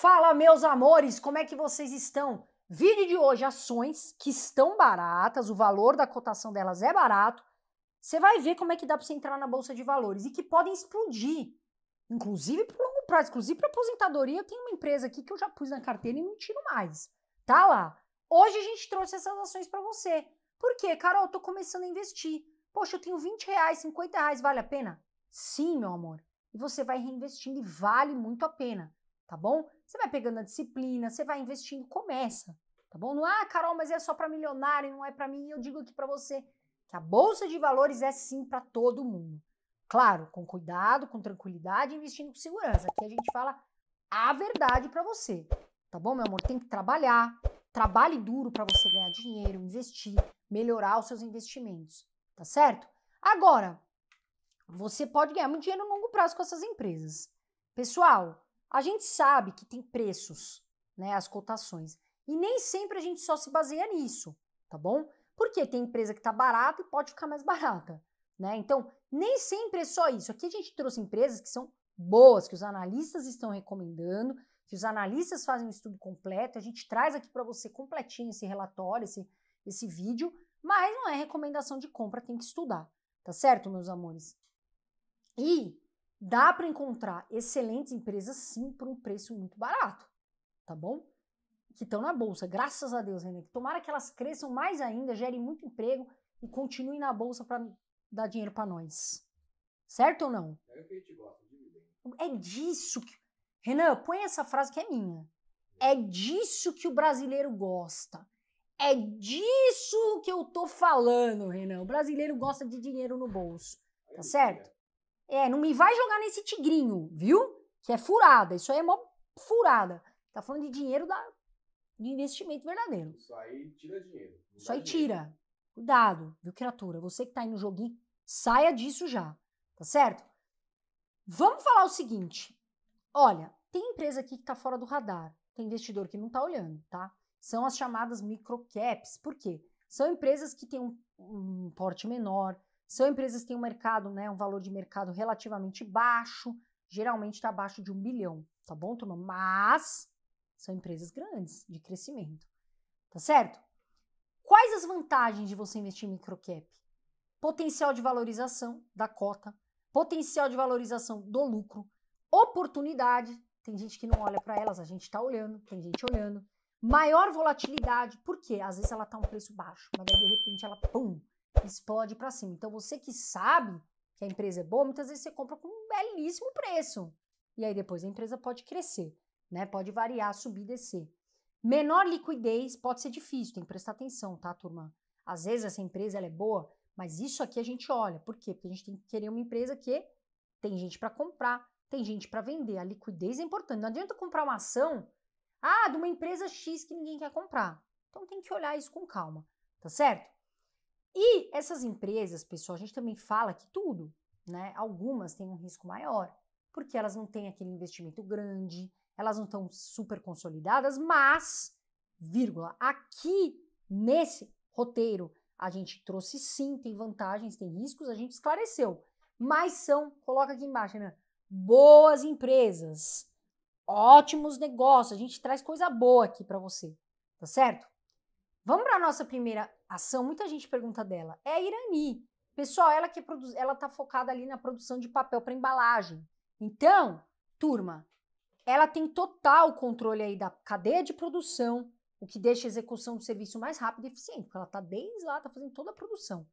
Fala, meus amores, como é que vocês estão? Vídeo de hoje, ações que estão baratas, o valor da cotação delas é barato. Você vai ver como é que dá para você entrar na bolsa de valores e que podem explodir, inclusive para longo prazo, inclusive para aposentadoria. Tem uma empresa aqui que eu já pus na carteira e não tiro mais. Tá lá. Hoje a gente trouxe essas ações para você. Por quê? Carol, eu tô começando a investir. Poxa, eu tenho 20 reais, 50 reais, vale a pena? Sim, meu amor. E você vai reinvestindo e vale muito a pena, tá bom? Você vai pegando a disciplina, você vai investindo, começa, tá bom? Não, ah, Carol, mas é só para milionário, não é para mim. Eu digo aqui para você que a bolsa de valores é sim para todo mundo. Claro, com cuidado, com tranquilidade, investindo com segurança. Aqui a gente fala a verdade para você, tá bom, meu amor? Tem que trabalhar, trabalhe duro para você ganhar dinheiro, investir, melhorar os seus investimentos, tá certo? Agora, você pode ganhar muito dinheiro no longo prazo com essas empresas. Pessoal, a gente sabe que tem preços, né, as cotações, e nem sempre a gente só se baseia nisso, tá bom? Porque tem empresa que está barata e pode ficar mais barata, né? Então, nem sempre é só isso. Aqui a gente trouxe empresas que são boas, que os analistas estão recomendando, que os analistas fazem um estudo completo, a gente traz aqui para você completinho esse relatório, esse, esse vídeo, mas não é recomendação de compra, tem que estudar, tá certo, meus amores? E Dá para encontrar excelentes empresas sim por um preço muito barato, tá bom? Que estão na bolsa, graças a Deus, Renan. Tomara que elas cresçam mais ainda, gerem muito emprego e continuem na bolsa para dar dinheiro para nós. Certo ou não? É, é disso que. Renan, põe essa frase que é minha. É. é disso que o brasileiro gosta. É disso que eu tô falando, Renan. O brasileiro gosta de dinheiro no bolso. Tá certo? É, não me vai jogar nesse tigrinho, viu? Que é furada. Isso aí é mó furada. Tá falando de dinheiro da, de investimento verdadeiro. Isso aí tira dinheiro. Isso aí dinheiro. tira. Cuidado, viu, criatura? Você que tá aí no joguinho, saia disso já. Tá certo? Vamos falar o seguinte. Olha, tem empresa aqui que tá fora do radar. Tem investidor que não tá olhando, tá? São as chamadas microcaps. Por quê? São empresas que têm um, um porte menor, são empresas que têm um mercado, né, um valor de mercado relativamente baixo, geralmente está abaixo de um bilhão, tá bom, turma? Mas são empresas grandes, de crescimento, tá certo? Quais as vantagens de você investir em microcap? Potencial de valorização da cota, potencial de valorização do lucro, oportunidade, tem gente que não olha para elas, a gente está olhando, tem gente olhando, maior volatilidade, porque às vezes ela está um preço baixo, mas daí de repente ela, pum, explode para cima. Então você que sabe que a empresa é boa, muitas vezes você compra com um belíssimo preço. E aí depois a empresa pode crescer, né? Pode variar, subir, descer. Menor liquidez pode ser difícil, tem que prestar atenção, tá, turma? Às vezes essa empresa é boa, mas isso aqui a gente olha. Por quê? Porque a gente tem que querer uma empresa que tem gente para comprar, tem gente para vender. A liquidez é importante. Não adianta comprar uma ação ah, de uma empresa X que ninguém quer comprar. Então tem que olhar isso com calma, tá certo? E essas empresas, pessoal, a gente também fala que tudo, né? Algumas têm um risco maior, porque elas não têm aquele investimento grande, elas não estão super consolidadas, mas, vírgula, aqui nesse roteiro a gente trouxe sim, tem vantagens, tem riscos, a gente esclareceu. Mas são, coloca aqui embaixo, né? Boas empresas, ótimos negócios, a gente traz coisa boa aqui para você, tá certo? Vamos para nossa primeira ação, muita gente pergunta dela, é a Irani. Pessoal, ela que produz, ela tá focada ali na produção de papel para embalagem. Então, turma, ela tem total controle aí da cadeia de produção, o que deixa a execução do serviço mais rápido e eficiente, porque ela está desde lá, está fazendo toda a produção.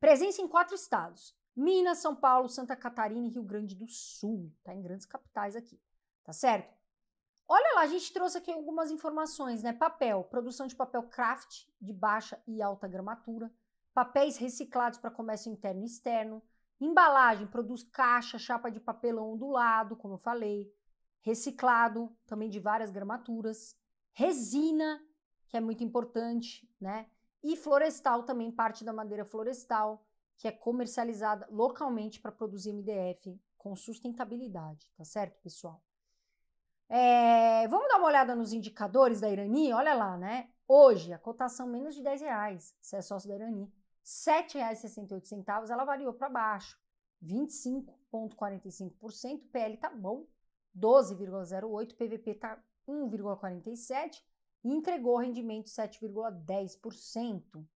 Presença em quatro estados: Minas, São Paulo, Santa Catarina e Rio Grande do Sul. Está em grandes capitais aqui, tá certo? Olha lá, a gente trouxe aqui algumas informações, né? Papel, produção de papel craft de baixa e alta gramatura, papéis reciclados para comércio interno e externo, embalagem, produz caixa, chapa de papelão ondulado, como eu falei, reciclado, também de várias gramaturas, resina, que é muito importante, né? E florestal também, parte da madeira florestal, que é comercializada localmente para produzir MDF com sustentabilidade, tá certo, pessoal? É, vamos dar uma olhada nos indicadores da Irani? Olha lá, né? Hoje, a cotação menos de 10 reais, se é sócio da Irani. R$ 7,68, ela variou para baixo, 25,45%, PL tá bom, 12,08, PVP tá 1,47% e entregou rendimento 7,10%.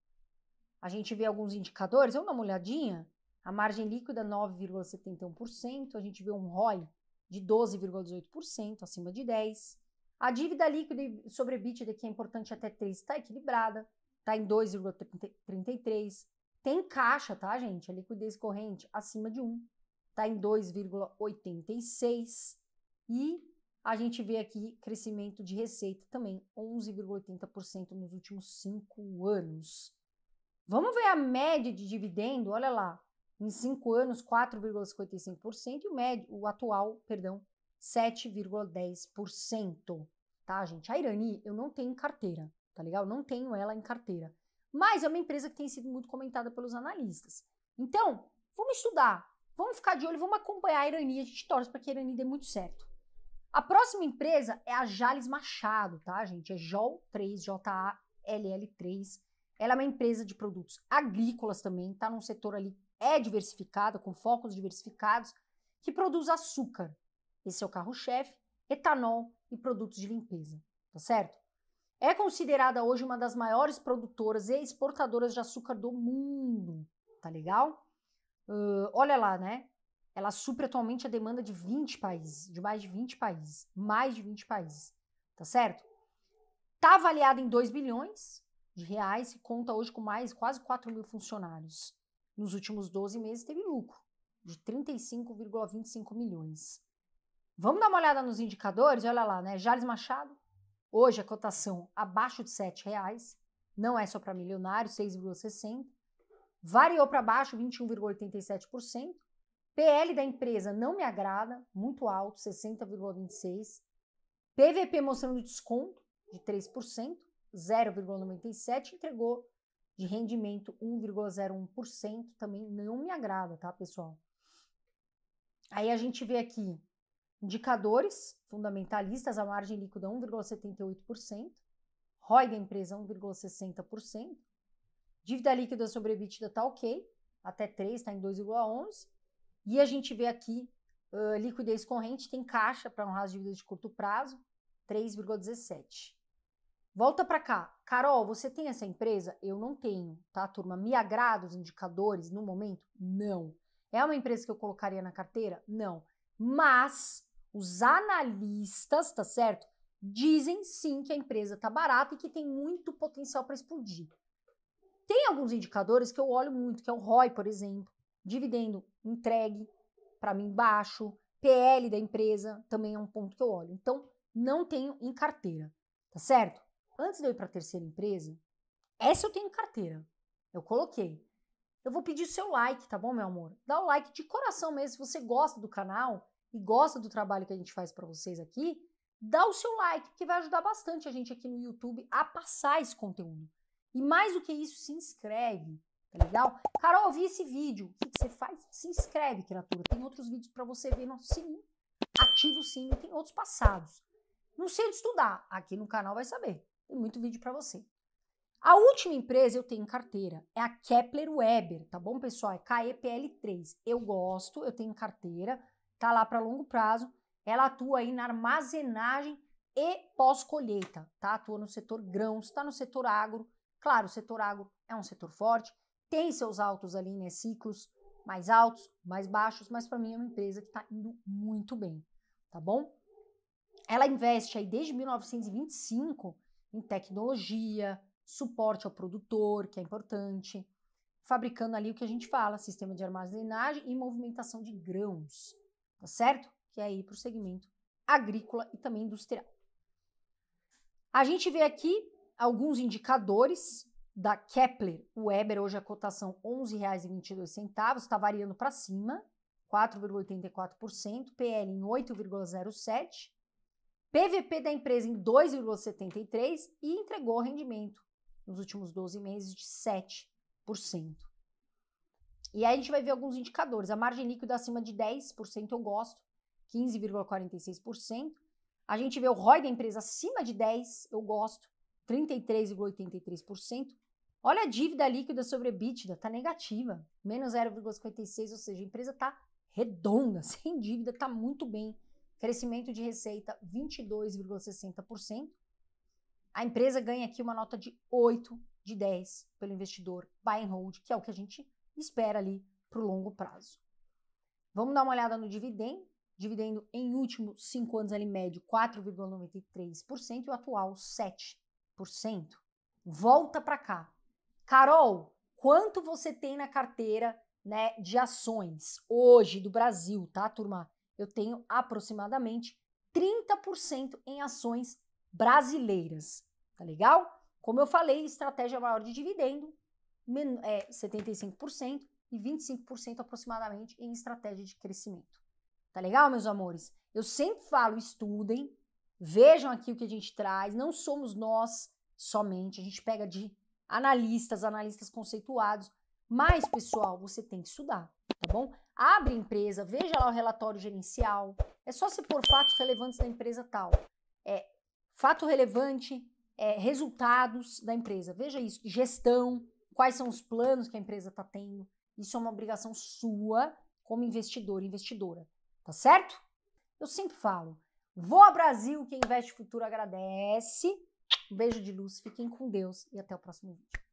A gente vê alguns indicadores, vamos dar uma olhadinha? A margem líquida 9,71%, a gente vê um ROI de 12,18%, acima de 10%. A dívida líquida sobre EBITDA, que é importante até 3, está equilibrada, está em 2,33%. Tem caixa, tá, gente? A liquidez corrente acima de 1, está em 2,86%. E a gente vê aqui crescimento de receita também, 11,80% nos últimos cinco anos. Vamos ver a média de dividendo? Olha lá, em cinco anos 4,55% e o médio, o atual, perdão, 7,10%, tá, gente? A Irani eu não tenho em carteira, tá legal? Não tenho ela em carteira. Mas é uma empresa que tem sido muito comentada pelos analistas. Então, vamos estudar, vamos ficar de olho, vamos acompanhar a Irani, a gente torce para que a Irani dê muito certo. A próxima empresa é a Jales Machado, tá, gente? É JOL3, J-A-L-L-3. Ela é uma empresa de produtos agrícolas também, tá num setor ali é diversificada, com focos diversificados, que produz açúcar. Esse é o carro-chefe, etanol e produtos de limpeza, tá certo? É considerada hoje uma das maiores produtoras e exportadoras de açúcar do mundo, tá legal? Uh, olha lá, né? Ela supre atualmente a demanda de 20 países, de mais de 20 países, mais de 20 países, tá certo? Tá avaliada em 2 bilhões de reais e conta hoje com mais quase 4 mil funcionários. Nos últimos 12 meses teve lucro de 35,25 milhões. Vamos dar uma olhada nos indicadores? Olha lá, né? Jales Machado, hoje a cotação abaixo de R$ reais, não é só para milionário, 6,60. Variou para baixo 21,87%. PL da empresa não me agrada, muito alto, 60,26. PVP mostrando desconto de 3%, 0,97, entregou de rendimento 1,01% também não me agrada, tá, pessoal? Aí a gente vê aqui indicadores fundamentalistas, a margem líquida 1,78%, ROI da empresa 1,60%, é dívida líquida sobre EBITDA tá ok, até 3, está em 2,11%, e a gente vê aqui uh, liquidez corrente, tem caixa para honrar as dívidas de curto prazo, 3,17%. Volta para cá. Carol, você tem essa empresa? Eu não tenho, tá, turma? Me agrada os indicadores no momento? Não. É uma empresa que eu colocaria na carteira? Não. Mas os analistas, tá certo? Dizem sim que a empresa tá barata e que tem muito potencial para explodir. Tem alguns indicadores que eu olho muito, que é o ROI, por exemplo, dividendo entregue para mim baixo, PL da empresa também é um ponto que eu olho. Então, não tenho em carteira, tá certo? antes de eu ir para a terceira empresa, essa eu tenho carteira. Eu coloquei. Eu vou pedir o seu like, tá bom, meu amor? Dá o like de coração mesmo. Se você gosta do canal e gosta do trabalho que a gente faz para vocês aqui, dá o seu like, porque vai ajudar bastante a gente aqui no YouTube a passar esse conteúdo. E mais do que isso, se inscreve, tá legal? Carol, eu vi esse vídeo. O que, você faz? Se inscreve, criatura. Tem outros vídeos para você ver. Nosso sininho. Ativa o sininho. Tem outros passados. Não sei de estudar. Aqui no canal vai saber muito vídeo para você. A última empresa eu tenho em carteira é a Kepler Weber, tá bom, pessoal? É KEPL3. Eu gosto, eu tenho em carteira, tá lá para longo prazo. Ela atua aí na armazenagem e pós-colheita, tá? Atua no setor grãos, está no setor agro. Claro, o setor agro é um setor forte, tem seus altos ali, né? Ciclos mais altos, mais baixos, mas para mim é uma empresa que está indo muito bem, tá bom? Ela investe aí desde 1925 em tecnologia, suporte ao produtor, que é importante, fabricando ali o que a gente fala, sistema de armazenagem e movimentação de grãos, tá certo? Que é aí para o segmento agrícola e também industrial. A gente vê aqui alguns indicadores da Kepler Weber, hoje a cotação R$ 11,22, está variando para cima, 4,84%, PL em 8,07%, PVP da empresa em 2,73% e entregou rendimento nos últimos 12 meses de 7%. E aí a gente vai ver alguns indicadores. A margem líquida acima de 10% eu gosto, 15,46%. A gente vê o ROI da empresa acima de 10, eu gosto, 33,83%. Olha a dívida líquida sobre EBITDA, tá negativa, menos 0,56, ou seja, a empresa tá redonda, sem dívida, tá muito bem Crescimento de receita 22,60%. A empresa ganha aqui uma nota de 8 de 10 pelo investidor buy and hold, que é o que a gente espera ali para o longo prazo. Vamos dar uma olhada no dividendo. Dividendo em último 5 anos ali médio 4,93% e o atual 7%. Volta para cá. Carol, quanto você tem na carteira né, de ações hoje do Brasil, tá, turma? eu tenho aproximadamente 30% em ações brasileiras. Tá legal? Como eu falei, estratégia maior de dividendo é 75% e 25% aproximadamente em estratégia de crescimento. Tá legal, meus amores? Eu sempre falo, estudem, vejam aqui o que a gente traz, não somos nós somente, a gente pega de analistas, analistas conceituados, mas, pessoal, você tem que estudar, tá bom? Abre empresa, veja lá o relatório gerencial. É só se pôr fatos relevantes da empresa tal. É fato relevante, é, resultados da empresa. Veja isso, gestão, quais são os planos que a empresa está tendo. Isso é uma obrigação sua como investidor, investidora, tá certo? Eu sempre falo, Vou a Brasil, quem investe futuro agradece. Um beijo de luz, fiquem com Deus e até o próximo vídeo.